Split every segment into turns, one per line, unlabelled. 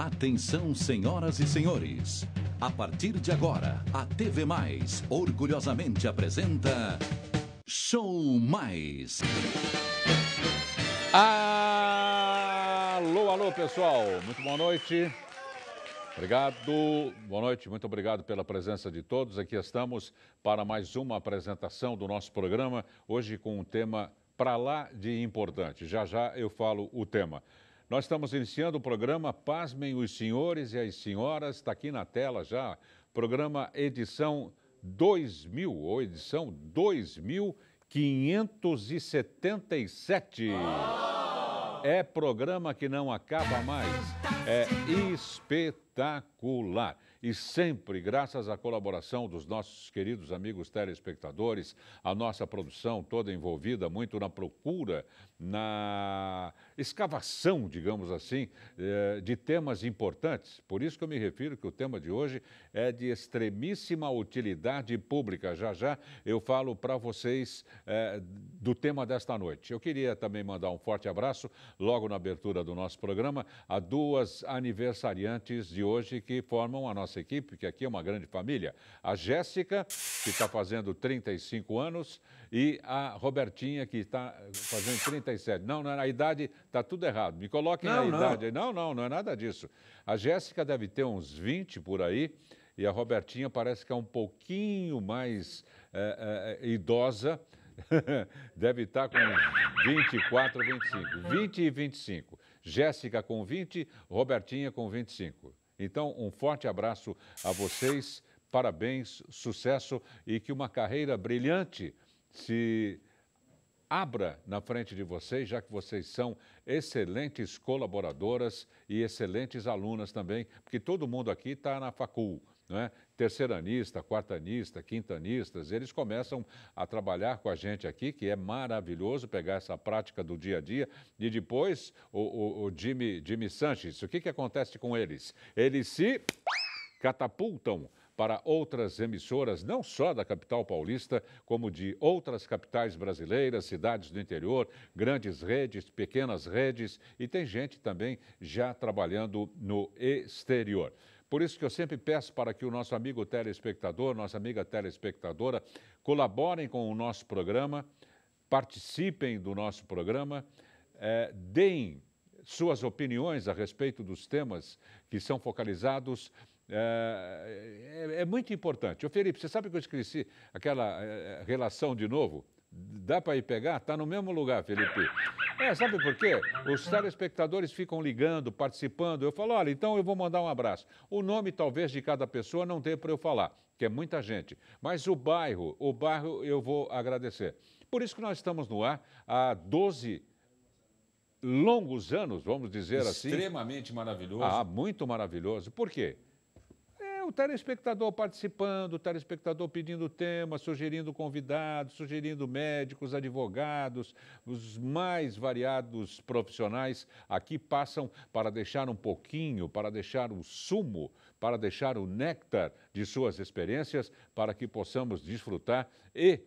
Atenção, senhoras e senhores. A partir de agora, a TV Mais orgulhosamente apresenta Show Mais. Alô, alô, pessoal. Muito boa noite. Obrigado, boa noite, muito obrigado pela presença de todos. Aqui estamos para mais uma apresentação do nosso programa, hoje com um tema para lá de importante. Já já eu falo o tema. Nós estamos iniciando o programa Pasmem os Senhores e as Senhoras, está aqui na tela já, programa edição 2000, ou edição 2577. É programa que não acaba mais, é espetacular. E sempre graças à colaboração dos nossos queridos amigos telespectadores, a nossa produção toda envolvida muito na procura, na escavação, digamos assim, eh, de temas importantes. Por isso que eu me refiro que o tema de hoje é de extremíssima utilidade pública. Já já eu falo para vocês eh, do tema desta noite. Eu queria também mandar um forte abraço, logo na abertura do nosso programa, a duas aniversariantes de hoje que formam a nossa equipe, que aqui é uma grande família. A Jéssica, que está fazendo 35 anos, e a Robertinha, que está fazendo 37. Não, não, a idade está tudo errado. Me coloquem não, a não. idade. Não, não, não é nada disso. A Jéssica deve ter uns 20 por aí. E a Robertinha parece que é um pouquinho mais é, é, idosa. deve estar tá com 24, 25. 20 e 25. Jéssica com 20, Robertinha com 25. Então, um forte abraço a vocês, parabéns, sucesso e que uma carreira brilhante se abra na frente de vocês, já que vocês são excelentes colaboradoras e excelentes alunas também, porque todo mundo aqui está na facul. Né? Terceiranista, quartanista, quintanistas, eles começam a trabalhar com a gente aqui, que é maravilhoso pegar essa prática do dia a dia. E depois, o, o, o Jimmy, Jimmy Sanches, o que, que acontece com eles? Eles se catapultam para outras emissoras, não só da capital paulista, como de outras capitais brasileiras, cidades do interior, grandes redes, pequenas redes, e tem gente também já trabalhando no exterior. Por isso que eu sempre peço para que o nosso amigo telespectador, nossa amiga telespectadora, colaborem com o nosso programa, participem do nosso programa, eh, deem suas opiniões a respeito dos temas que são focalizados é, é, é, muito importante. Ô Felipe, você sabe que eu esqueci aquela é, é relação de novo? Dá para ir pegar? Está no mesmo lugar, Felipe. É, sabe por quê? Os telespectadores ficam ligando, participando. Eu falo, olha, então eu vou mandar um abraço. O nome, talvez, de cada pessoa não tem para eu falar, que é muita gente. Mas o bairro, o bairro eu vou agradecer. Por isso que nós estamos no ar há 12 longos anos, vamos dizer Extremamente assim. Extremamente maravilhoso. Ah, muito maravilhoso. Por quê? o telespectador participando, o telespectador pedindo tema, sugerindo convidados, sugerindo médicos, advogados, os mais variados profissionais aqui passam para deixar um pouquinho, para deixar o sumo, para deixar o néctar de suas experiências, para que possamos desfrutar e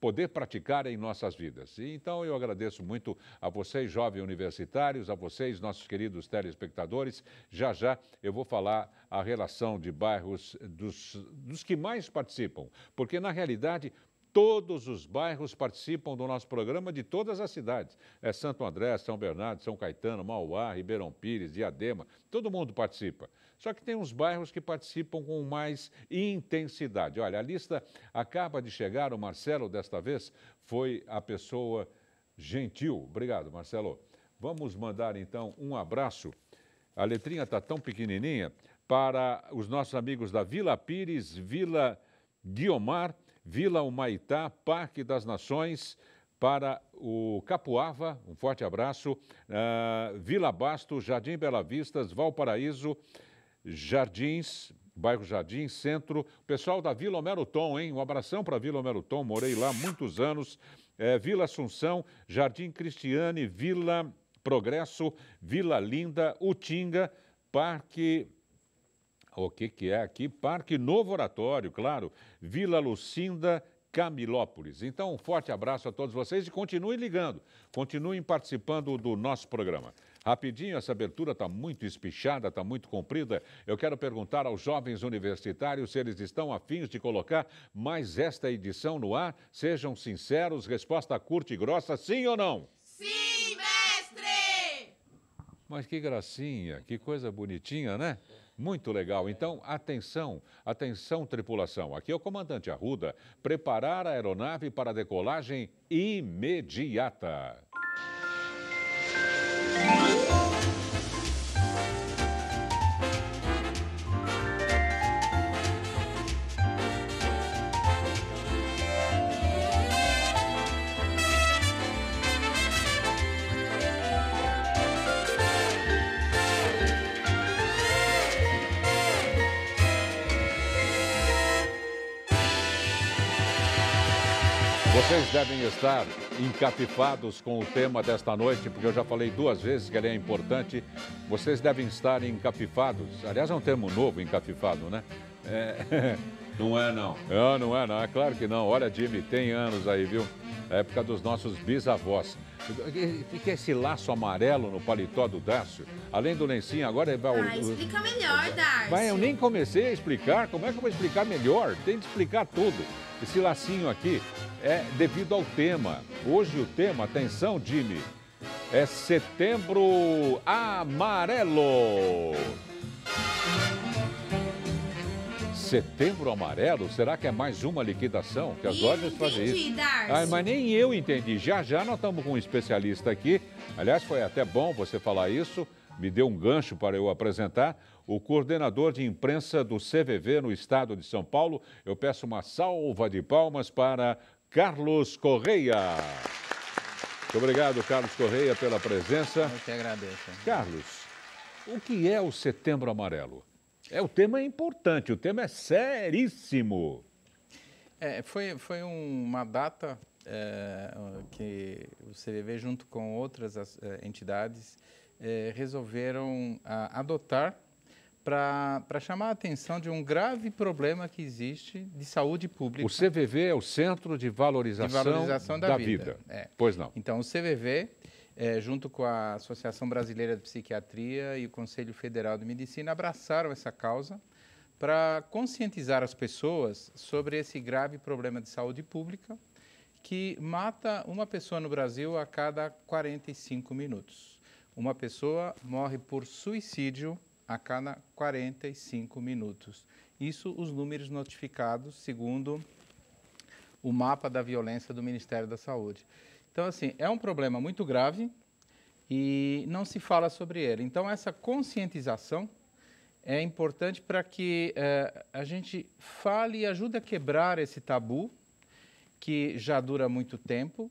poder praticar em nossas vidas. então eu agradeço muito a vocês, jovens universitários, a vocês, nossos queridos telespectadores. Já já eu vou falar a relação de bairros dos, dos que mais participam, porque na realidade Todos os bairros participam do nosso programa de todas as cidades. É Santo André, São Bernardo, São Caetano, Mauá, Ribeirão Pires, Diadema, todo mundo participa. Só que tem uns bairros que participam com mais intensidade. Olha, a lista acaba de chegar, o Marcelo desta vez foi a pessoa gentil. Obrigado, Marcelo. Vamos mandar então um abraço. A letrinha está tão pequenininha para os nossos amigos da Vila Pires, Vila Guiomar, Vila Humaitá, Parque das Nações, para o Capuava, um forte abraço, uh, Vila Basto, Jardim Bela Vistas, Valparaíso, Jardins, bairro Jardim, Centro. Pessoal da Vila Homero Tom, hein? Um abração para Vila Homero Tom, morei lá muitos anos. É, Vila Assunção, Jardim Cristiane, Vila Progresso, Vila Linda, Utinga, Parque o que, que é aqui? Parque Novo Oratório, claro, Vila Lucinda, Camilópolis. Então, um forte abraço a todos vocês e continuem ligando, continuem participando do nosso programa. Rapidinho, essa abertura está muito espichada, está muito comprida. Eu quero perguntar aos jovens universitários se eles estão afins de colocar mais esta edição no ar. Sejam sinceros, resposta curta e grossa, sim ou não? Sim, mestre! Mas que gracinha, que coisa bonitinha, né? Muito legal. Então, atenção, atenção, tripulação. Aqui é o comandante Arruda. Preparar a aeronave para decolagem imediata. devem estar encafifados com o tema desta noite, porque eu já falei duas vezes que ele é importante. Vocês devem estar encafifados. Aliás, é um termo novo, encafifado, né? É... Não é, não. Não, não é, não. É claro que não. Olha, Jimmy, tem anos aí, viu? É época dos nossos bisavós. Fica esse laço amarelo no paletó do Dácio. Além do lencinho, agora vai... Ah, explica
melhor, Dácio. Vai, eu nem
comecei a explicar. Como é que eu vou explicar melhor? Tem que explicar tudo. Esse lacinho aqui é devido ao tema. Hoje o tema, atenção, Jimmy, é Setembro Amarelo. Setembro Amarelo? Será que é mais uma liquidação? Que as lojas fazem isso. Ai, mas nem eu entendi. Já já nós estamos com um especialista aqui. Aliás, foi até bom você falar isso. Me deu um gancho para eu apresentar o coordenador de imprensa do CVV no estado de São Paulo. Eu peço uma salva de palmas para Carlos Correia. Muito obrigado, Carlos Correia, pela presença. Eu que agradeço. Carlos, o que é o Setembro Amarelo? É, o tema é importante, o tema é seríssimo.
É, foi, foi uma data é, que o CVV, junto com outras as, é, entidades, é, resolveram a, adotar para chamar a atenção de um grave problema que existe de saúde pública. O
CVV é o Centro de Valorização, de Valorização da, da, Vida. vida. É. Pois não. Então, o
CVV, é, junto com a Associação Brasileira de Psiquiatria e o Conselho Federal de Medicina, abraçaram essa causa para conscientizar as pessoas sobre esse grave problema de saúde pública que mata uma pessoa no Brasil a cada 45 minutos. Uma pessoa morre por suicídio a cada 45 minutos. Isso os números notificados segundo o mapa da violência do Ministério da Saúde. Então, assim, é um problema muito grave e não se fala sobre ele. Então, essa conscientização é importante para que eh, a gente fale e ajude a quebrar esse tabu que já dura muito tempo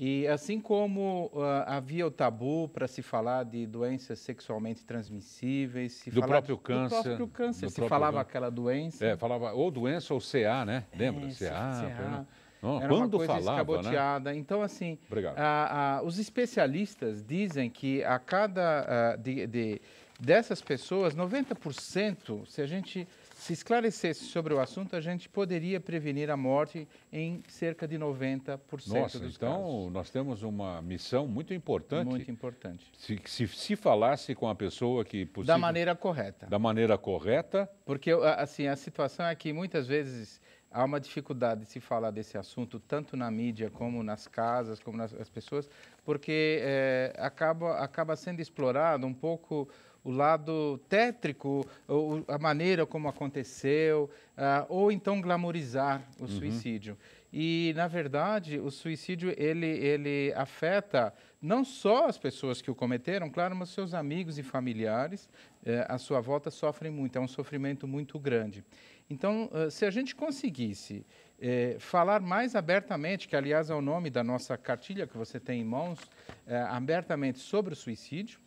e assim como uh, havia o tabu para se falar de doenças sexualmente transmissíveis, se do, próprio de, câncer, do próprio câncer, do se próprio falava câncer. aquela doença. É,
falava ou doença ou CA, né? É, Lembra? É, CA. CA. Não, era quando uma coisa falava, né? escaboteada.
Né? Então, assim, a, a, os especialistas dizem que a cada a, ah, de, de, dessas pessoas, 90%, se a gente se esclarecesse sobre o assunto, a gente poderia prevenir a morte em cerca de 90% Nossa, dos então, casos.
Então, nós temos uma missão muito importante. Muito importante. Se, se, se falasse com a pessoa que... Possível, da maneira correta. Da maneira correta. Porque,
assim, a situação é que muitas vezes há uma dificuldade de se falar desse assunto, tanto na mídia como nas casas, como nas pessoas, porque é, acaba, acaba sendo explorado um pouco o lado tétrico, ou, a maneira como aconteceu, uh, ou então glamorizar o uhum. suicídio. E, na verdade, o suicídio ele, ele afeta não só as pessoas que o cometeram, claro, mas seus amigos e familiares eh, à sua volta sofrem muito, é um sofrimento muito grande. Então, uh, se a gente conseguisse eh, falar mais abertamente, que aliás é o nome da nossa cartilha que você tem em mãos, eh, abertamente sobre o suicídio,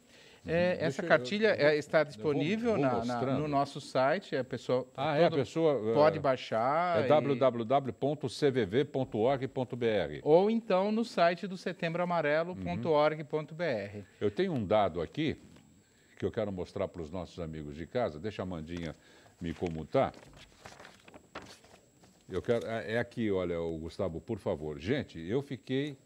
é, uhum. essa cartilha eu, eu, é, está disponível na, na, no nosso
site. A é pessoa, ah, é, a pessoa é, pode baixar. É e... www.cvv.org.br. Ou então no site do setembroamarelo.org.br. Uhum. Eu tenho um dado aqui que eu quero mostrar para os nossos amigos de casa. Deixa a Mandinha me comutar. Eu quero, é aqui, olha, o Gustavo, por favor. Gente, eu fiquei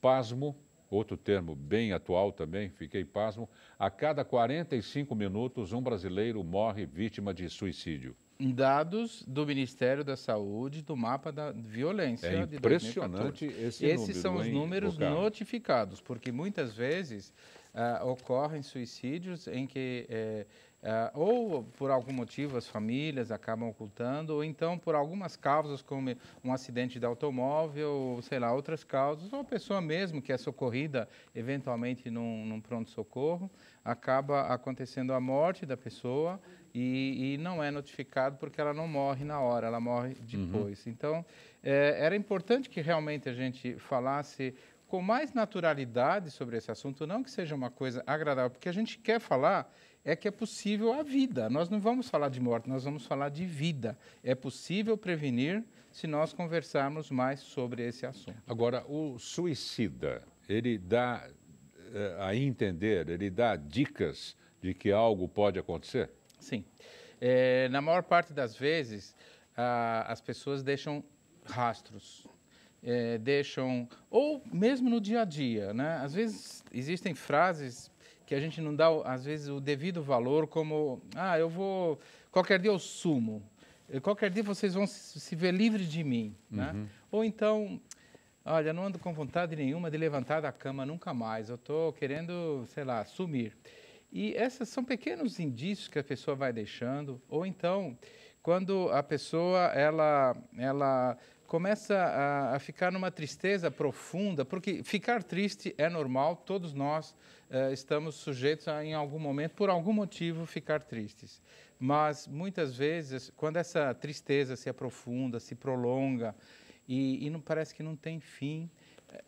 pasmo outro termo bem atual também, fiquei pasmo, a cada 45 minutos um brasileiro morre vítima de suicídio.
Dados do Ministério da Saúde do mapa da violência. É impressionante esse Esses número, são os hein, números notificados, porque muitas vezes ah, ocorrem suicídios em que eh, é, ou por algum motivo as famílias acabam ocultando, ou então por algumas causas, como um acidente de automóvel, ou, sei lá, outras causas, ou a pessoa mesmo que é socorrida eventualmente num, num pronto-socorro, acaba acontecendo a morte da pessoa e, e, não é notificado porque ela não morre na hora, ela morre uhum. depois. Uhum. Então, é, era importante que realmente a gente falasse com mais naturalidade sobre esse assunto, não que seja uma coisa agradável, porque a gente quer falar é que é possível a vida. Nós não vamos falar de morte, nós vamos falar de vida. É possível prevenir se nós conversarmos mais sobre esse assunto.
Agora, o suicida, ele dá eh, a entender, ele dá dicas de que algo pode acontecer? Sim. É, na maior parte das vezes, a, as pessoas deixam
rastros, é, deixam, ou mesmo no dia a dia, né? Às vezes existem frases que a gente não dá, às vezes, o devido valor, como, ah, eu vou, qualquer dia eu sumo, qualquer dia vocês vão se ver livres de mim. Né? Uhum. Né? Ou então, olha, não ando com vontade nenhuma de levantar da cama nunca mais, eu estou querendo, sei lá, sumir. E esses são pequenos indícios que a pessoa vai deixando, ou então, quando a pessoa, ela, ela começa a, a, ficar numa tristeza profunda, porque ficar triste é normal, todos nós eh, estamos sujeitos a, em algum momento, por algum motivo, ficar tristes. Mas muitas vezes, quando essa tristeza se aprofunda, se prolonga e, e não parece que não tem fim,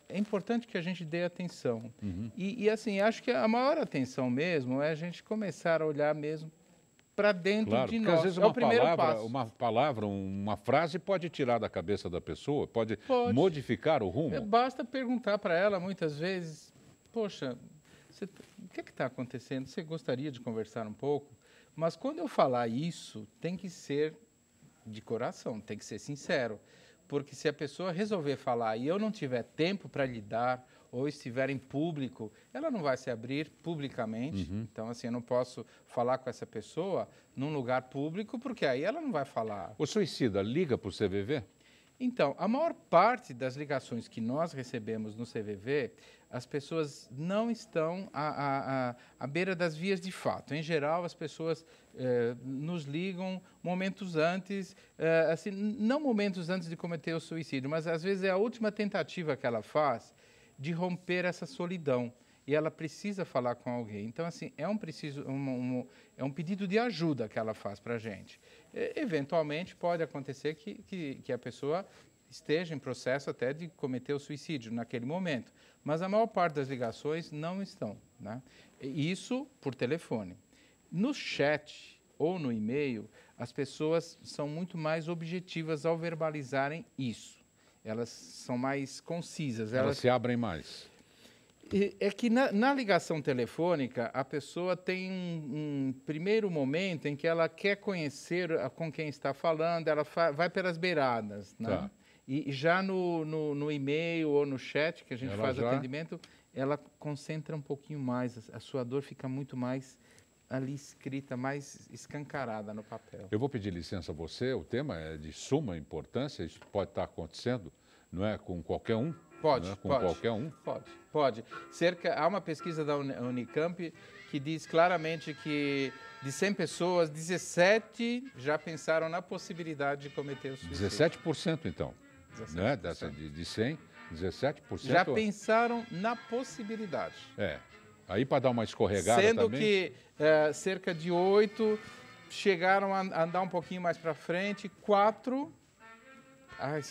é importante que a gente dê atenção. Uhum. E, e assim, acho que a maior atenção mesmo é a gente começar a olhar mesmo para dentro claro, de nós. Às vezes é o primeiro palavra, passo. Uma
palavra, uma frase pode tirar da cabeça da pessoa, pode, pode. modificar o rumo. É,
basta perguntar para ela muitas vezes: Poxa, você, tá, o que é está acontecendo? Você gostaria de conversar um pouco? Mas quando eu falar isso, tem que ser de coração, tem que ser sincero. Porque se a pessoa resolver falar e eu não tiver tempo para lhe dar ou estiver em público, ela não vai se abrir publicamente. Uhum. Então, assim, eu não posso falar com essa pessoa num lugar público, porque aí ela não vai falar.
O suicida liga para o CVV?
Então, a maior parte das ligações que nós recebemos no CVV, as pessoas não estão à, à, à beira das vias de fato. Em geral, as pessoas eh, nos ligam momentos antes, eh, assim, não momentos antes de cometer o suicídio, mas às vezes é a última tentativa que ela faz de romper essa solidão e ela precisa falar com alguém. Então, assim, é um, preciso, um, um, é um pedido de ajuda que ela faz para a gente. E, eventualmente, pode acontecer que, que, que, a pessoa esteja em processo até de cometer o suicídio naquele momento, mas a maior parte das ligações não estão. Né? Isso por telefone. No chat ou no e-mail, as pessoas são muito mais objetivas ao verbalizarem isso. Elas são mais concisas. Elas, elas se
abrem mais.
É que na, na, ligação telefônica, a pessoa tem um, um, primeiro momento em que ela quer conhecer a, com quem está falando, ela fa vai pelas beiradas. Né? Tá. E, já no, no, no, e-mail ou no chat que a gente ela faz já... atendimento, ela concentra um pouquinho mais, a, a sua dor fica muito mais ali escrita, mais escancarada no papel.
Eu vou pedir licença a você, o tema é de suma importância, isso pode estar acontecendo, não é com qualquer um? Pode, é? com pode, qualquer um? Pode, pode.
Cerca, há uma pesquisa da Unicamp que diz claramente que de 100 pessoas, 17 já pensaram na possibilidade de cometer o suicídio.
17% então, 17%. Né? Dessa, de, de 100, 17%. Já
pensaram na possibilidade.
É. Aí para dar uma escorregada Sendo também... que
é, cerca de oito chegaram a andar um pouquinho mais para frente, quatro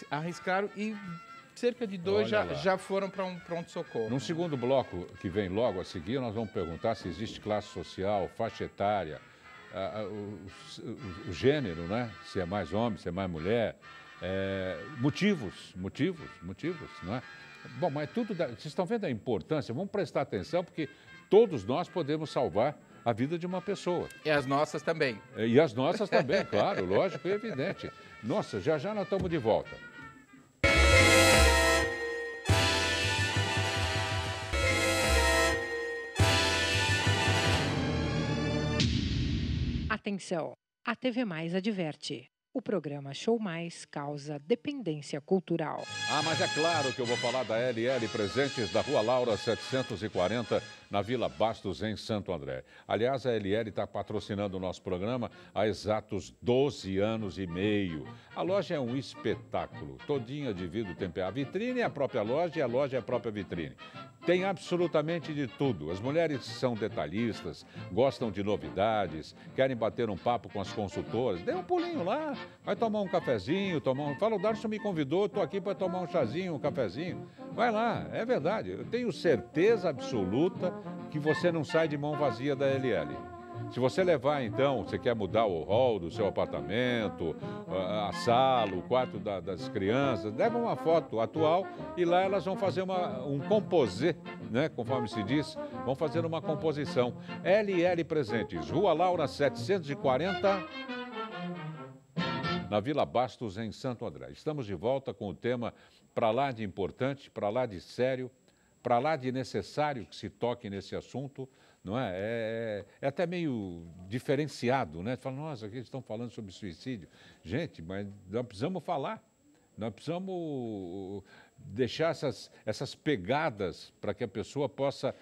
arriscaram e cerca de dois já, já, foram para um pronto-socorro. No
segundo bloco, que vem logo a seguir, nós vamos perguntar se existe classe social, faixa etária, a, a, o, o, o, gênero, né? Se é mais homem, se é mais mulher. É, motivos, motivos, motivos, não é? Bom, mas tudo. Da, vocês estão vendo a importância? Vamos prestar atenção, porque todos nós podemos salvar a vida de uma pessoa. E as nossas também. É, e as nossas também, claro, lógico e é evidente. Nossa, já já nós estamos de volta.
Atenção, a TV Mais adverte. O programa Show Mais causa dependência cultural.
Ah, mas é claro que eu vou falar da LL Presentes da Rua Laura 740, na Vila Bastos, em Santo André. Aliás, a LL está patrocinando o nosso programa há exatos 12 anos e meio. A loja é um espetáculo, todinha de vidro temperado. A vitrine é a própria loja e a loja é a própria vitrine. Tem absolutamente de tudo. As mulheres são detalhistas, gostam de novidades, querem bater um papo com as consultoras. Dê um pulinho lá, Vai tomar um cafezinho, tomar um. Fala, o Darcio me convidou, estou aqui para tomar um chazinho, um cafezinho. Vai lá, é verdade. Eu tenho certeza absoluta que você não sai de mão vazia da LL. Se você levar, então, você quer mudar o hall do seu apartamento, a sala, o quarto da, das crianças, leva uma foto atual e lá elas vão fazer uma, um composê, né, conforme se diz, vão fazer uma composição. LL Presentes, Rua Laura 740 na Vila Bastos, em Santo André. Estamos de volta com o tema para lá de importante, para lá de sério, para lá de necessário que se toque nesse assunto, não é? É, é, é até meio diferenciado, né? Fala, nossa, aqui eles estão falando sobre suicídio. Gente, mas nós precisamos falar. Nós precisamos eh, deixar essas, essas pegadas para que a pessoa possa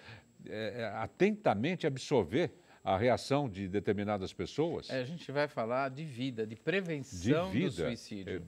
é, atentamente absorver a reação de determinadas pessoas. É,
a gente vai falar de vida, de prevenção de vida. do suicídio.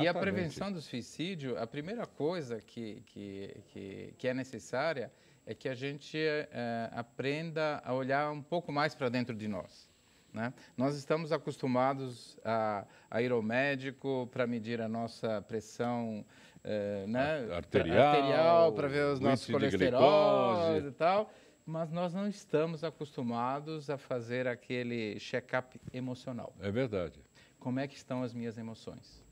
É, E a prevenção
do suicídio, a primeira coisa que, que, que, que é necessária é que a gente é, é aprenda a olhar um pouco mais para dentro de nós. Né? Nós estamos acostumados a, a ir ao médico para medir a nossa pressão é, né? arterial, arterial para ver os nossos colesterol e tal mas nós não estamos acostumados a fazer aquele check-up emocional. É verdade. Como é que estão as minhas emoções?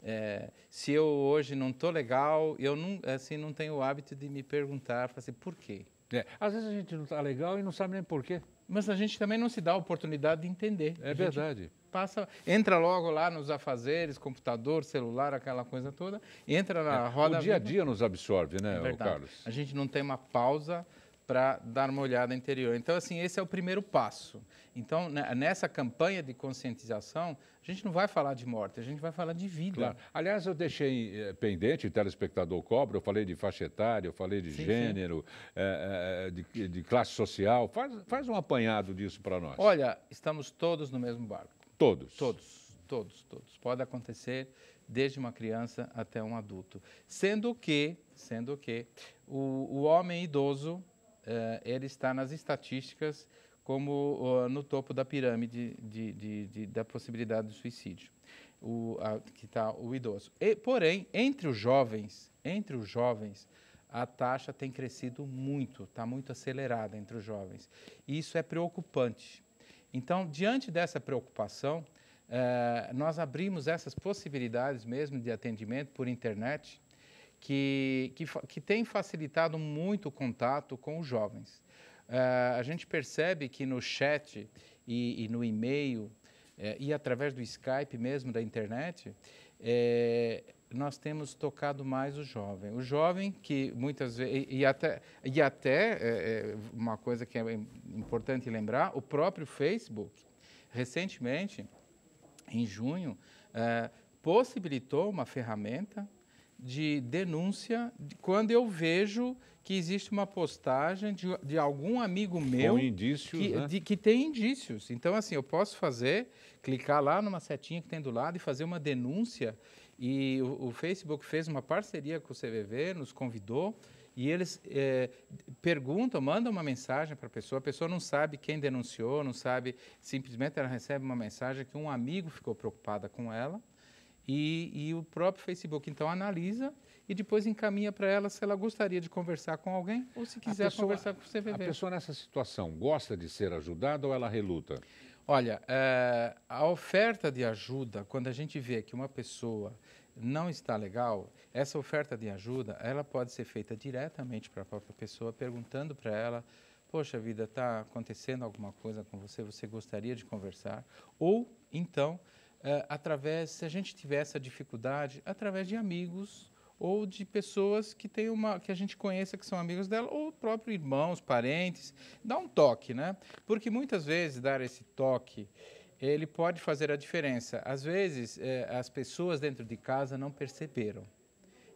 É, se eu hoje não estou legal, eu não, assim, não tenho o hábito de me perguntar, fazer por quê? É. Às vezes a gente não está legal e não sabe nem por quê. Mas a gente também não se dá a oportunidade de entender. É verdade. Passa, entra logo lá nos afazeres, computador, celular, aquela coisa toda, entra na é. roda. O dia a dia
nos absorve, né, é Carlos?
A gente não tem uma pausa para dar uma olhada interior. Então, assim, esse é o primeiro passo. Então, né, nessa campanha de conscientização, a gente não vai falar de morte, a gente vai falar de vida. Claro.
Aliás, eu deixei eh, pendente, telespectador cobra, eu falei de faixa etária, eu falei de sim, gênero, sim. Eh, é, eh, de, de, classe social. Faz, faz um apanhado disso para nós.
Olha, estamos todos no mesmo barco.
Todos? Todos, todos, todos. Pode acontecer desde uma criança
até um adulto. Sendo que, sendo que, o, o homem idoso eh, ele está nas estatísticas como no topo da pirâmide de, de, de, da possibilidade de suicídio, o, a, que está o idoso. E, porém, entre os jovens, entre os jovens, a taxa tem crescido muito, está muito acelerada entre os jovens. E isso é preocupante. Então, diante dessa preocupação, eh, nós abrimos essas possibilidades mesmo de atendimento por internet, que, que, que tem facilitado muito o contato com os jovens. Uh, a gente percebe que no chat e, e no e-mail eh, e através do Skype mesmo da internet, eh, nós temos tocado mais o jovem. O jovem que muitas vezes. E, e até, e até é, uma coisa que é importante lembrar: o próprio Facebook, recentemente, em junho, é, possibilitou uma ferramenta de denúncia quando eu vejo que existe uma postagem de, de algum amigo meu. Com indícios, que, né? de, que tem indícios. Então, assim, eu posso fazer, clicar lá numa setinha que tem do lado e fazer uma denúncia. E o, o Facebook fez uma parceria com o CVV, nos convidou. E eles é, perguntam, mandam uma mensagem para a pessoa, a pessoa não sabe quem denunciou, não sabe, simplesmente ela recebe uma mensagem que um amigo ficou preocupada com ela e, e o próprio Facebook então analisa e depois encaminha para ela se ela gostaria de conversar com alguém ou se quiser pessoa, conversar com o CVV. A pessoa
nessa situação gosta de ser ajudada ou ela reluta? Olha,
é, a oferta de ajuda, quando a gente vê que uma pessoa não está legal, essa oferta de ajuda, ela pode ser feita diretamente para a própria pessoa, perguntando para ela, poxa vida, está acontecendo alguma coisa com você, você gostaria de conversar? Ou, então, é, através, se a gente tiver essa dificuldade, através de amigos ou de pessoas que tem uma que a gente conheça que são amigos dela ou próprio irmãos, parentes, dá um toque, né? Porque muitas vezes dar esse toque ele pode fazer a diferença. Às vezes é, as pessoas dentro de casa não perceberam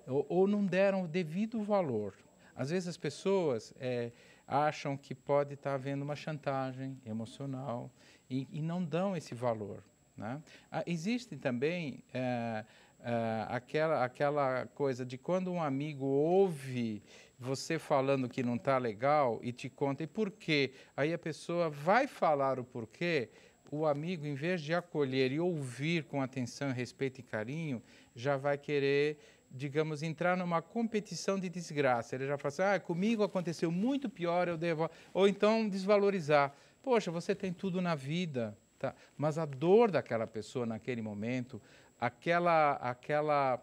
ou, ou, não deram o devido valor. Às vezes as pessoas é, acham que pode estar havendo uma chantagem emocional e, e não dão esse valor. Né? Ah, existe também é, é, aquela, aquela coisa de quando um amigo ouve você falando que não está legal e te conta, e por quê? Aí a pessoa vai falar o porquê, o amigo, em vez de acolher e ouvir com atenção, respeito e carinho, já vai querer, digamos, entrar numa competição de desgraça. Ele já fala assim, ah, comigo aconteceu muito pior, eu devo... Ou então desvalorizar. Poxa, você tem tudo na vida, Tá? Mas a dor daquela pessoa naquele momento, aquela, aquela,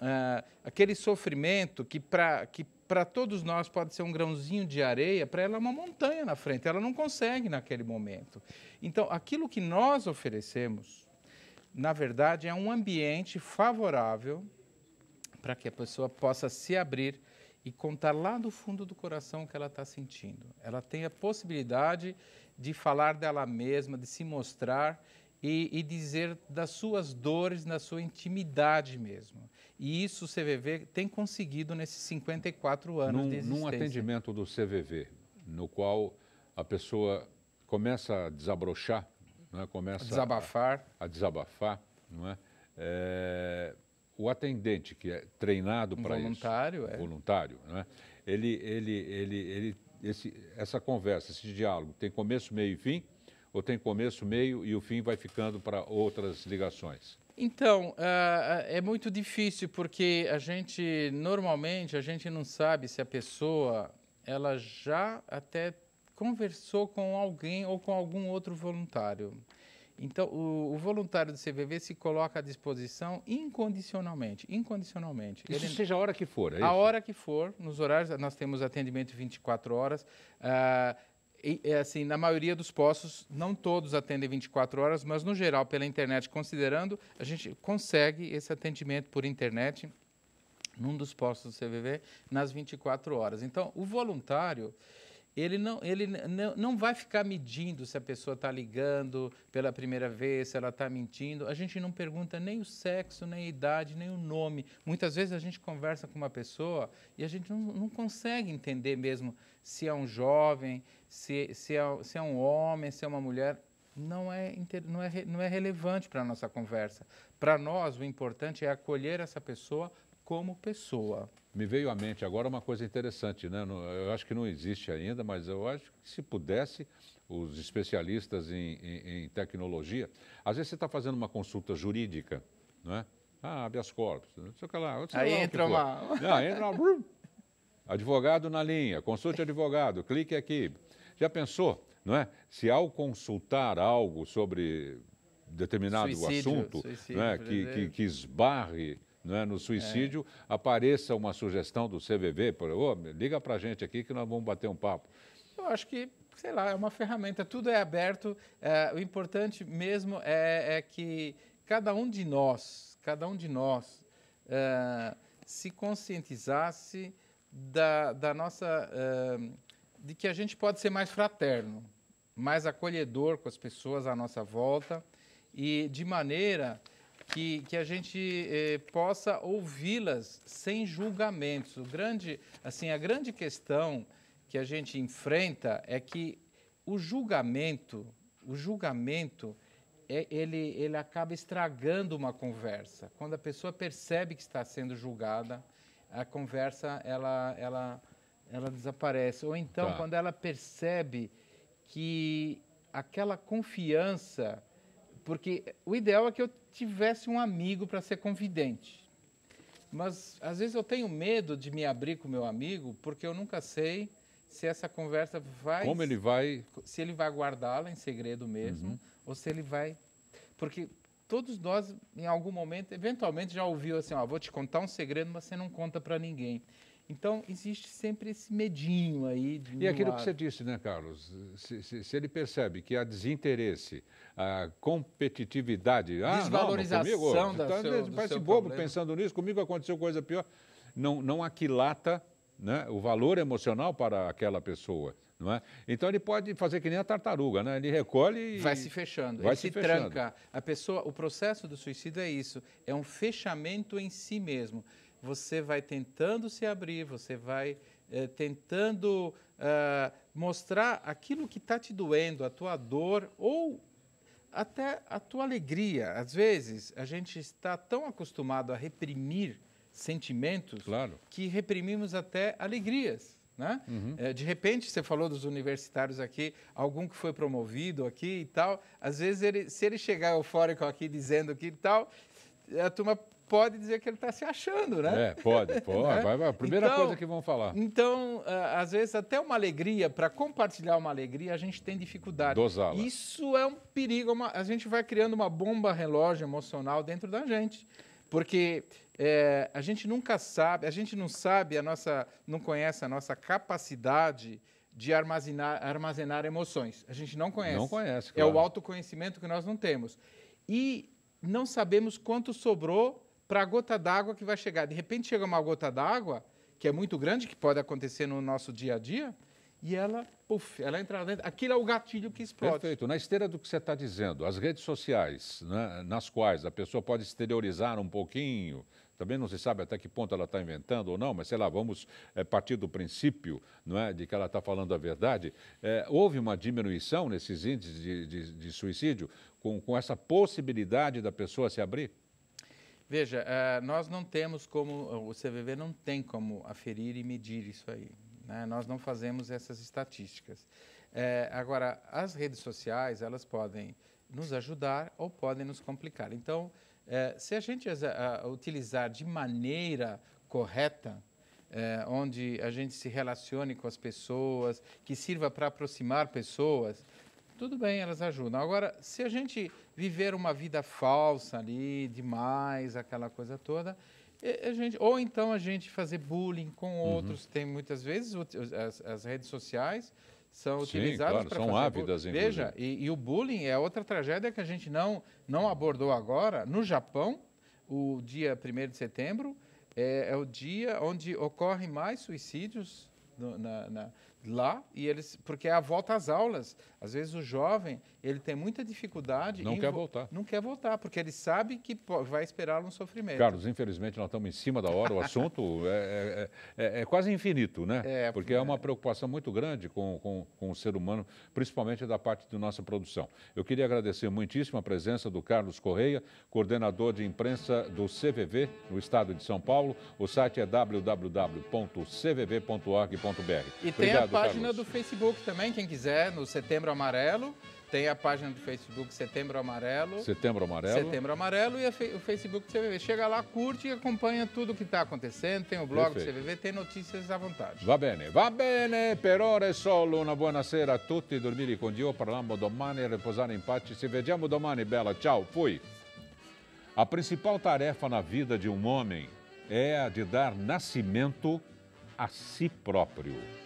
uh, aquele sofrimento que para que para todos nós pode ser um grãozinho de areia, para ela é uma montanha na frente, ela não consegue naquele momento. Então, aquilo que nós oferecemos, na verdade, é um ambiente favorável para que a pessoa possa se abrir e contar lá do fundo do coração o que ela está sentindo. Ela tem a possibilidade de falar dela mesma, de se mostrar e, e, dizer das suas dores, na sua intimidade mesmo. E isso o CVV tem conseguido nesses 54 anos num, de existência. Num atendimento
do CVV, no qual a pessoa começa a desabrochar, é? começa a desabafar, a, a desabafar não é? é? o atendente que é treinado um para isso, voluntário, é. voluntário, não é? ele, ele, ele, ele esse, essa conversa, esse diálogo, tem começo, meio e fim? Ou tem começo, meio e o fim vai ficando para outras ligações?
Então, uh, é muito difícil porque a gente, normalmente, a gente não sabe se a pessoa, ela já até conversou com alguém ou com algum outro voluntário. Então, o, o, voluntário do CVV se coloca à disposição incondicionalmente, incondicionalmente. Isso Ele, seja a hora que for, é A hora que for, nos horários, nós temos atendimento 24 horas. Ah, e, assim, na maioria dos postos, não todos atendem 24 horas, mas no geral, pela internet, considerando, a gente consegue esse atendimento por internet num dos postos do CVV nas 24 horas. Então, o voluntário, ele não, ele não, vai ficar medindo se a pessoa está ligando pela primeira vez, se ela está mentindo. A gente não pergunta nem o sexo, nem a idade, nem o nome. Muitas vezes a gente conversa com uma pessoa e a gente não, não consegue entender mesmo se é um jovem, se, se, é, se é um homem, se é uma mulher. Não é, não é, não é relevante para a nossa conversa. Para nós, o importante é acolher essa pessoa
como pessoa. Me veio à mente agora uma coisa interessante, né? Eu acho que não existe ainda, mas eu acho que se pudesse, os especialistas em, em, em tecnologia, às vezes você está fazendo uma consulta jurídica, não é? Ah, habeas corpus, não sei o que lá. Aí lá, entra uma... Não, entra uma... Advogado na linha, consulte advogado, clique aqui. Já pensou, não é? Se ao consultar algo sobre determinado suicídio, assunto, suicídio, é? que, que, que esbarre né, no suicídio, é. apareça uma sugestão do CVV, por, oh, liga para a gente aqui que nós vamos bater um papo.
Eu acho que, sei lá, é uma ferramenta, tudo é aberto. É, o importante mesmo é, é, que cada um de nós, cada um de nós, é, se conscientizasse da, da nossa. É, de que a gente pode ser mais fraterno, mais acolhedor com as pessoas à nossa volta e de maneira que, que a gente eh, possa ouvi-las sem julgamentos. O grande, assim, a grande questão que a gente enfrenta é que o julgamento, o julgamento, é, ele, ele acaba estragando uma conversa. Quando a pessoa percebe que está sendo julgada, a conversa ela, ela, ela desaparece. Ou então, tá. quando ela percebe que aquela confiança porque o ideal é que eu tivesse um amigo para ser convidente, Mas às vezes eu tenho medo de me abrir com meu amigo, porque eu nunca sei se essa conversa vai Como ele vai se ele vai guardá-la em segredo mesmo uhum. ou se ele vai porque todos nós em algum momento eventualmente já ouviu assim, ó, vou te contar um segredo, mas você não conta para ninguém. Então, existe sempre esse medinho aí. e aquilo que você
disse, né, Carlos? Se, se, se, ele percebe que há desinteresse, a competitividade... Desvalorização ah, não, não, comigo, da tá, seu, né, Parece bobo problema. pensando nisso. Comigo aconteceu coisa pior. Não, não aquilata né, o valor emocional para aquela pessoa. Não é? Então ele pode fazer que nem a tartaruga, né? Ele recolhe e vai se fechando, vai ele se, se fechando. tranca.
A pessoa, o processo do suicídio é isso, é um fechamento em si mesmo você vai tentando se abrir, você vai é, tentando ah, mostrar aquilo que está te doendo, a tua dor ou até a tua alegria. Às vezes a gente está tão acostumado a reprimir sentimentos claro. que reprimimos até alegrias. Né? Uhum. Eh, de repente, você falou dos universitários aqui, algum que foi promovido aqui e tal. Às vezes, ele, se ele chegar eufórico aqui dizendo que tal, a turma pode dizer que ele está se achando, né? É, pode, pode. Né? vai, vai. A primeira então, coisa que vão falar. Então, às vezes, até uma alegria, para compartilhar uma alegria, a gente tem dificuldade. Dosá-la. Isso é um perigo. É uma, a gente vai criando uma bomba relógio emocional dentro da gente. Porque é, a gente nunca sabe, a gente não sabe, a nossa, não conhece a nossa capacidade de armazenar, armazenar emoções. A gente não conhece. Não conhece, claro. É o autoconhecimento que nós não temos. E não sabemos quanto sobrou para a gota d'água que vai chegar. De repente chega uma gota d'água, que é muito grande, que pode acontecer no nosso dia a dia, e ela, puf, ela entra lá dentro. Aquilo é o gatilho que explode.
Perfeito. Na esteira do que você está dizendo, as redes sociais, né, nas quais a pessoa pode exteriorizar um pouquinho, também não se sabe até que ponto ela está inventando ou não, mas sei lá, vamos é, partir do princípio não é, de que ela está falando a verdade. É, houve uma diminuição nesses índices de, de, de suicídio com, com essa possibilidade da pessoa se abrir?
Veja, eh, nós não temos como, o CVV não tem como aferir e medir isso aí. Né? Nós não fazemos essas estatísticas. Eh, agora, as redes sociais, elas podem nos ajudar ou podem nos complicar. Então, eh, se a gente utilizar de maneira correta, onde a gente se relacione com as pessoas, que sirva para aproximar pessoas, tudo bem, elas ajudam. Agora, se a gente viver uma vida falsa ali, demais, aquela coisa toda, Gente, ou então a gente fazer bullying com uhum. outros. Uhum. Tem muitas vezes as, as, redes sociais são utilizadas Sim, claro, para são fazer ávidas, bullying. Veja, e, e, o bullying é outra tragédia que a gente não, não abordou agora. No Japão, o dia 1 de setembro é, é o dia onde ocorrem mais suicídios no, na, na, lá e eles porque é a volta às aulas às vezes o jovem ele tem muita dificuldade não quer voltar não quer voltar porque ele sabe que vai esperar um sofrimento
Carlos infelizmente nós estamos em cima da hora o assunto é, é, é, é, quase infinito né é, porque é uma preocupação muito grande com, com, com, o ser humano principalmente da parte da nossa produção eu queria agradecer muitíssimo a presença do Carlos Correia coordenador de imprensa do CVV no estado de São Paulo o site é www.cvv.org.br Obrigado página do
Facebook também, quem quiser, no Setembro Amarelo. Tem a página do Facebook Setembro Amarelo.
Setembro Amarelo. Setembro
Amarelo e o Facebook do CVV. Chega lá, curte e acompanha tudo que está acontecendo. Tem o blog Perfeito. do CVV, tem notícias à vontade.
Va bene, va bene. Per ora è solo una buona sera a tutti. Dormire con Dio, parliamo domani riposare in pace. Ci vediamo domani, bella. Ciao, fui. A principal tarefa na vida de um homem é a de dar nascimento a si próprio.